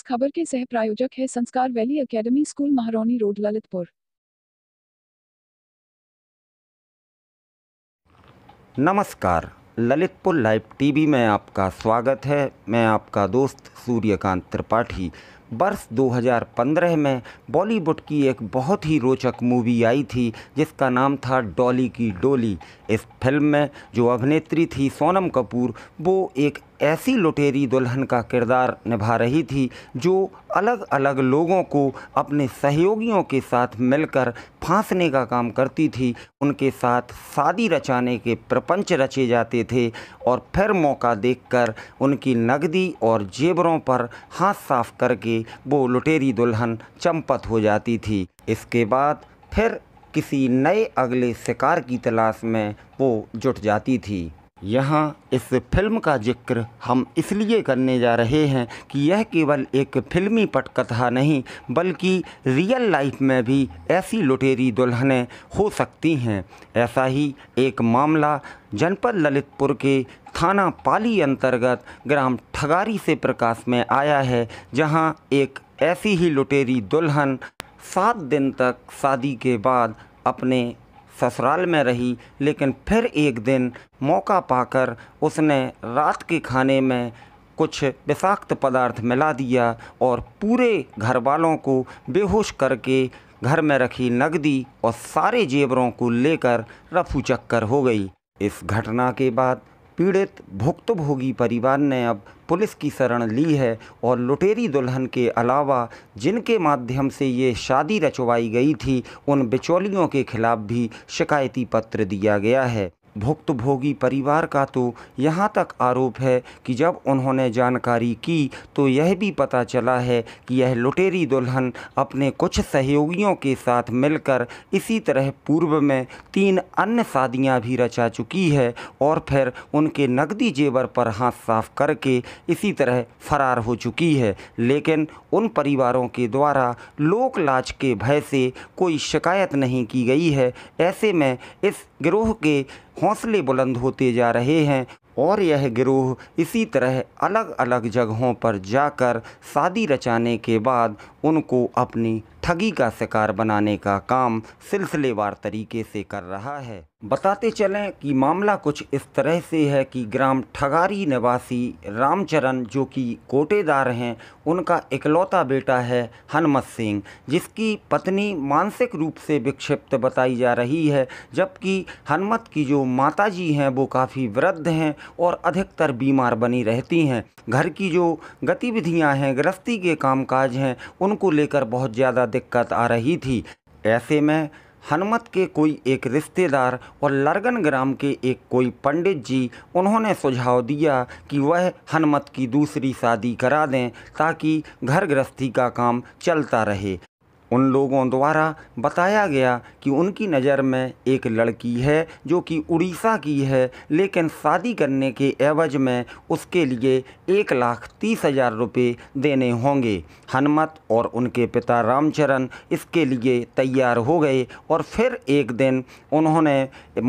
इस खबर के सह प्रायोजक है Sanskar valley academy school Maharauni road Lalitpur नमस्कार ललितपुर लाइव टीवी में आपका स्वागत है मैं आपका दोस्त सूर्यकांत त्रिपाठी वर्ष 2015 में बॉलीवुड की एक बहुत ही रोचक मूवी आई थी जिसका नाम था डॉली की डोली इस फिल्म में जो अभिनेत्री थी सोनम कपूर वो एक ऐसी लुटेरी दुल्हन का किरदार निभा रही थी जो अलग अलग लोगों को अपने सहयोगियों के साथ मिलकर फांसने का काम करती थी उनके साथ शादी रचाने के प्रपंच रचे जाते थे और फिर मौका देखकर उनकी नगदी और जेबरों पर हाथ साफ करके वो लुटेरी दुल्हन चंपत हो जाती थी इसके बाद फिर किसी नए अगले शिकार की तलाश में वो जुट जाती थी यहाँ इस फिल्म का जिक्र हम इसलिए करने जा रहे हैं कि यह केवल एक फिल्मी पटकथा नहीं बल्कि रियल लाइफ में भी ऐसी लुटेरी दुल्हनें हो सकती हैं ऐसा ही एक मामला जनपद ललितपुर के थाना पाली अंतर्गत ग्राम ठगारी से प्रकाश में आया है जहाँ एक ऐसी ही लुटेरी दुल्हन सात दिन तक शादी के बाद अपने ससुराल में रही लेकिन फिर एक दिन मौका पाकर उसने रात के खाने में कुछ विषाक्त पदार्थ मिला दिया और पूरे घर वालों को बेहोश करके घर में रखी नकदी और सारे जेवरों को लेकर रफू चक्कर हो गई इस घटना के बाद पीड़ित भुक्तभोगी परिवार ने अब पुलिस की शरण ली है और लुटेरी दुल्हन के अलावा जिनके माध्यम से ये शादी रचवाई गई थी उन बिचौलियों के खिलाफ भी शिकायती पत्र दिया गया है भुक्तभोगी परिवार का तो यहाँ तक आरोप है कि जब उन्होंने जानकारी की तो यह भी पता चला है कि यह लुटेरी दुल्हन अपने कुछ सहयोगियों के साथ मिलकर इसी तरह पूर्व में तीन अन्य शादियाँ भी रचा चुकी है और फिर उनके नकदी जेवर पर हाथ साफ करके इसी तरह फरार हो चुकी है लेकिन उन परिवारों के द्वारा लोक लाज के भय से कोई शिकायत नहीं की गई है ऐसे में इस गिरोह के हौसले बुलंद होते जा रहे हैं और यह गिरोह इसी तरह अलग अलग जगहों पर जाकर शादी रचाने के बाद उनको अपनी ठगी का शिकार बनाने का काम सिलसिलेवार तरीके से कर रहा है बताते चलें कि मामला कुछ इस तरह से है कि ग्राम ठगारी निवासी रामचरण जो कि कोटेदार हैं उनका इकलौता बेटा है हनमत सिंह जिसकी पत्नी मानसिक रूप से विक्षिप्त बताई जा रही है जबकि हनमत की जो माताजी हैं वो काफ़ी वृद्ध हैं और अधिकतर बीमार बनी रहती हैं घर की जो गतिविधियां हैं गृहस्थी के कामकाज हैं उनको लेकर बहुत ज़्यादा दिक्कत आ रही थी ऐसे में हनुमत के कोई एक रिश्तेदार और लरगन ग्राम के एक कोई पंडित जी उन्होंने सुझाव दिया कि वह हनुमत की दूसरी शादी करा दें ताकि घर गृहस्थी का काम चलता रहे उन लोगों द्वारा बताया गया कि उनकी नज़र में एक लड़की है जो कि उड़ीसा की है लेकिन शादी करने के एवज में उसके लिए एक लाख तीस हज़ार रुपये देने होंगे हनमत और उनके पिता रामचरण इसके लिए तैयार हो गए और फिर एक दिन उन्होंने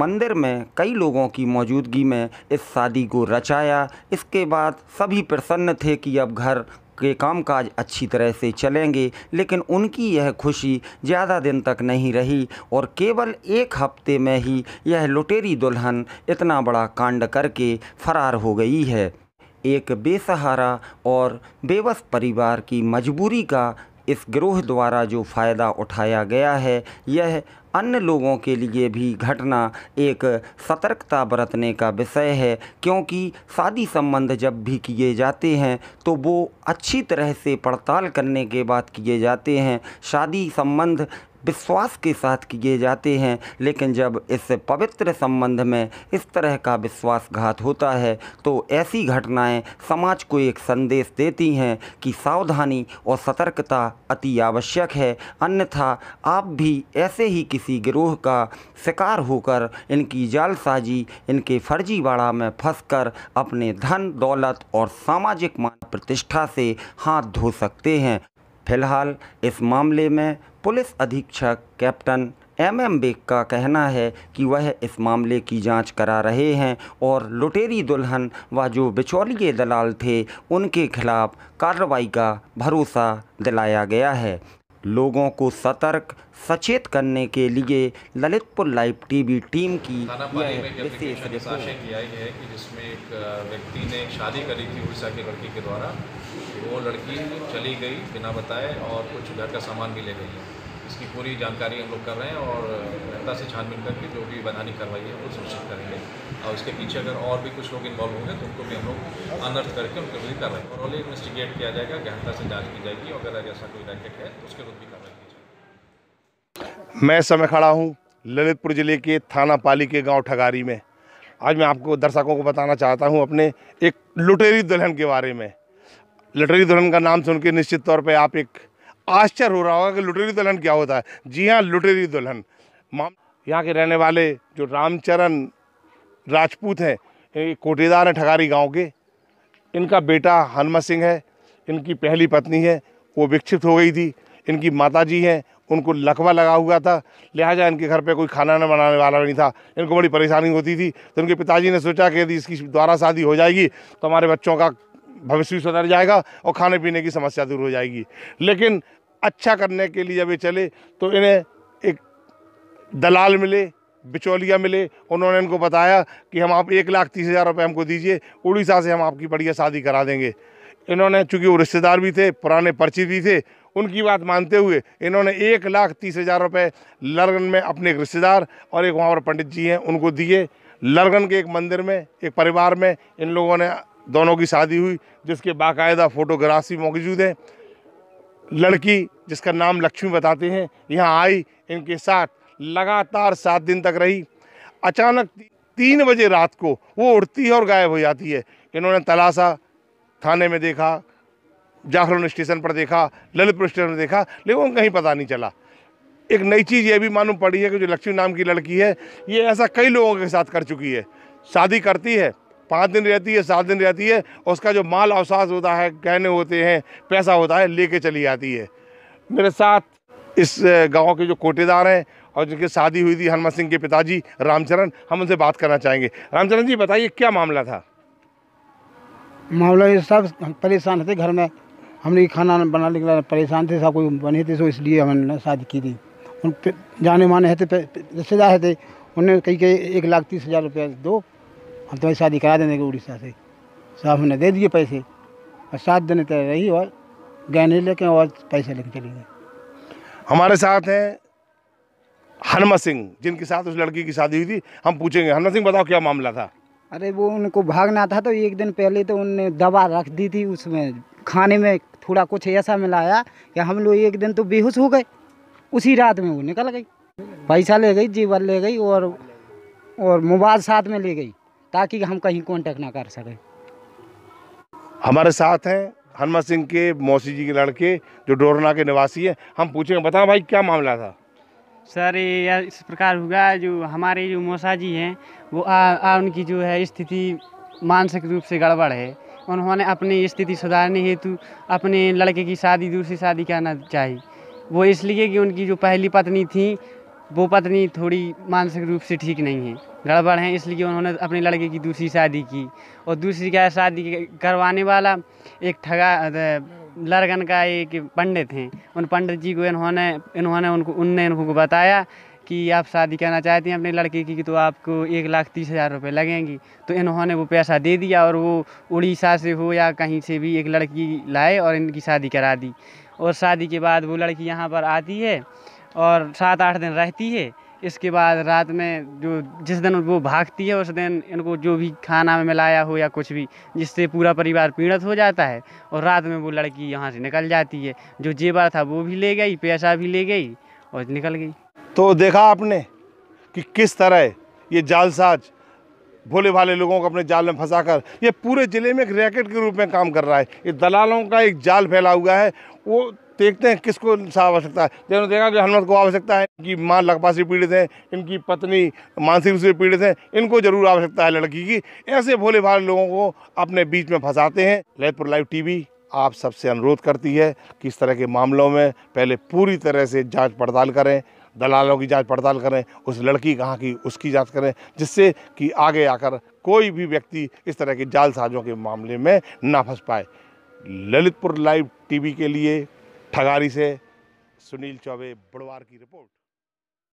मंदिर में कई लोगों की मौजूदगी में इस शादी को रचाया इसके बाद सभी प्रसन्न थे कि अब घर के कामकाज अच्छी तरह से चलेंगे लेकिन उनकी यह खुशी ज़्यादा दिन तक नहीं रही और केवल एक हफ्ते में ही यह लुटेरी दुल्हन इतना बड़ा कांड करके फरार हो गई है एक बेसहारा और बेबस परिवार की मजबूरी का इस ग्रोह द्वारा जो फ़ायदा उठाया गया है यह अन्य लोगों के लिए भी घटना एक सतर्कता बरतने का विषय है क्योंकि शादी संबंध जब भी किए जाते हैं तो वो अच्छी तरह से पड़ताल करने के बाद किए जाते हैं शादी संबंध विश्वास के साथ किए जाते हैं लेकिन जब इस पवित्र संबंध में इस तरह का विश्वासघात होता है तो ऐसी घटनाएं समाज को एक संदेश देती हैं कि सावधानी और सतर्कता अति आवश्यक है अन्यथा आप भी ऐसे ही किसी गिरोह का शिकार होकर इनकी जालसाजी इनके फर्जीवाड़ा में फंसकर अपने धन दौलत और सामाजिक मान प्रतिष्ठा से हाथ धो सकते हैं फिलहाल इस मामले में पुलिस अधीक्षक कैप्टन एम एम बेग का कहना है कि वह इस मामले की जांच करा रहे हैं और लुटेरी दुल्हन व जो बिचौलिए दलाल थे उनके खिलाफ कार्रवाई का भरोसा दिलाया गया है लोगों को सतर्क सचेत करने के लिए ललितपुर लाइव टीवी टीम की विशेष है कि जिसमें एक व्यक्ति ने शादी करी थी उड़ीसा के लड़की के द्वारा वो लड़की चली गई बिना बताए और कुछ घर का सामान भी ले गई है इसकी पूरी जानकारी हम लोग कर रहे हैं और जनता से छानबीन करके जो भी वैधानिक कार्रवाई है वो सुनिश्चित करेंगे और उसके पीछे अगर और भी कुछ लोग इन्वॉल्व होंगे तो उनको भी हम लोग अनर्थ करके उनके विरुद्ध कार्रवाई ओवरऑल इन्वेस्टिगेट किया जाएगा गहनता से जाँच की जाएगी और अगर ऐसा कोई रैकेट है तो उसके विरुद्ध भी कार्रवाई की जाएगी मैं समय खड़ा हूँ ललितपुर ज़िले के थाना पाली के गाँव ठगारी में आज मैं आपको दर्शकों को बताना चाहता हूँ अपने एक लुटेरी दुल्हन के बारे में लुटेरी दुल्हन का नाम सुन के निश्चित तौर पे आप एक आश्चर्य हो रहा होगा कि लुटेरी दुल्हन क्या होता है जी हाँ लुटेरी दुल्हन माम यहाँ के रहने वाले जो रामचरण राजपूत हैं कोटेदार हैं ठगारी गाँव के इनका बेटा हनुमत सिंह है इनकी पहली पत्नी है वो विक्षिप्त हो गई थी इनकी माता जी हैं उनको लकवा लगा हुआ था लिहाजा इनके घर पे कोई खाना न बनाने वाला नहीं था इनको बड़ी परेशानी होती थी तो इनके पिताजी ने सोचा कि यदि इसकी द्वारा शादी हो जाएगी तो हमारे बच्चों का भविष्य भी सुधर जाएगा और खाने पीने की समस्या दूर हो जाएगी लेकिन अच्छा करने के लिए जब ये चले तो इन्हें एक दलाल मिले बिचौलिया मिले उन्होंने इनको बताया कि हम आप एक लाख तीस हज़ार रुपये हमको दीजिए उड़ीसा से हम आपकी बढ़िया शादी करा देंगे इन्होंने चूँकि वो रिश्तेदार भी थे पुराने पर्ची भी थे उनकी बात मानते हुए इन्होंने एक लाख तीस हज़ार रुपये लरगन में अपने एक रिश्तेदार और एक वहाँ पर पंडित जी हैं उनको दिए लरगन के एक मंदिर में एक परिवार में इन लोगों ने दोनों की शादी हुई जिसके बाकायदा फोटोग्राफी मौजूद है लड़की जिसका नाम लक्ष्मी बताते हैं यहाँ आई इनके साथ लगातार सात दिन तक रही अचानक तीन बजे रात को वो उड़ती है और गायब हो जाती है इन्होंने तलाशा थाने में देखा जाखरन स्टेशन पर देखा ललितपुर स्टेशन पर देखा लेकिन कहीं पता नहीं चला एक नई चीज़ ये भी मालूम पड़ी है कि जो लक्ष्मी नाम की लड़की है ये ऐसा कई लोगों के साथ कर चुकी है शादी करती है पाँच दिन रहती है सात दिन रहती है उसका जो माल अवसास होता है गहने होते हैं पैसा होता है लेके चली जाती है मेरे साथ इस गांव के जो कोटेदार हैं और जिनकी शादी हुई थी हनुमत सिंह के पिताजी रामचरण हम उनसे बात करना चाहेंगे रामचरण जी बताइए क्या मामला था मामला ये सब परेशान थे घर में हमने खाना बनाने के लिए परेशान थे सब कोई बने थे सो तो इसलिए हमने शादी की थी उन जाने माने थे रिश्तेदार थे उन्हें कहीं कहीं एक लाख तीस हज़ार रुपया दो हम तुम्हारी शादी करा देने के उड़ीसा से साहब हमने दे दिए पैसे और साथ दिन तय रही और गहने लेके और पैसे लेके चली गए हमारे साथ हैं हनमा सिंह जिनके साथ उस लड़की की शादी हुई थी हम पूछेंगे हनमा सिंह बताओ क्या मामला था अरे वो उनको भागना था तो एक दिन पहले तो उनने दवा रख दी थी उसमें खाने में थोड़ा कुछ ऐसा मिलाया कि हम लोग एक दिन तो बेहोश हो गए उसी रात में वो निकल गई पैसा ले गई जीवन ले गई और और मोबाइल साथ में ले गई ताकि हम कहीं कॉन्टेक्ट ना कर सकें हमारे साथ हैं हनुमत सिंह के मौसी जी के लड़के जो डोरना के निवासी हैं हम पूछेंगे बताओ भाई क्या मामला था सर यह इस प्रकार हुआ जो हमारे जो मौसा जी हैं वो आ, आ उनकी जो है स्थिति मानसिक रूप से गड़बड़ है उन्होंने अपनी स्थिति सुधारने हेतु अपने लड़के की शादी दूसरी शादी करना चाहिए वो इसलिए कि उनकी जो पहली पत्नी थी वो पत्नी थोड़ी मानसिक रूप से ठीक नहीं है गड़बड़ है इसलिए उन्होंने अपने लड़के की दूसरी शादी की और दूसरी क्या शादी करवाने वाला एक ठगा लड़गन का एक पंडित हैं उन पंडित जी को इन्होंने इन्होंने उनको उनने उनको बताया कि आप शादी करना चाहते हैं अपने लड़के की तो आपको एक लाख तीस हज़ार रुपये लगेंगी तो इन्होंने वो पैसा दे दिया और वो उड़ीसा से हो या कहीं से भी एक लड़की लाए और इनकी शादी करा दी और शादी के बाद वो लड़की यहाँ पर आती है और सात आठ दिन रहती है इसके बाद रात में जो जिस दिन वो भागती है उस दिन इनको जो भी खाना में मिलाया हो या कुछ भी जिससे पूरा परिवार पीड़ित हो जाता है और रात में वो लड़की यहाँ से निकल जाती है जो जेवर था वो भी ले गई पैसा भी ले गई और निकल गई तो देखा आपने कि किस तरह ये जालसाज भोले भाले लोगों को अपने जाल में फंसा कर ये पूरे ज़िले में एक रैकेट के रूप में काम कर रहा है ये दलालों का एक जाल फैला हुआ है वो देखते हैं किसको इंसाफ आवश्यकता है जैसे देखा कि हनुमत को आवश्यकता है कि माँ लकपा से पीड़ित हैं इनकी पत्नी मानसिक रूप से पीड़ित हैं इनको जरूर आवश्यकता है लड़की की ऐसे भोले भाले लोगों को अपने बीच में फंसाते हैं ललितपुर लाइव टी आप सबसे अनुरोध करती है कि इस तरह के मामलों में पहले पूरी तरह से जाँच पड़ताल करें दलालों की जांच पड़ताल करें उस लड़की कहाँ की उसकी जांच करें जिससे कि आगे आकर कोई भी व्यक्ति इस तरह के जालसाजों के मामले में ना फंस पाए ललितपुर लाइव टीवी के लिए ठगारी से सुनील चौबे बुड़वार की रिपोर्ट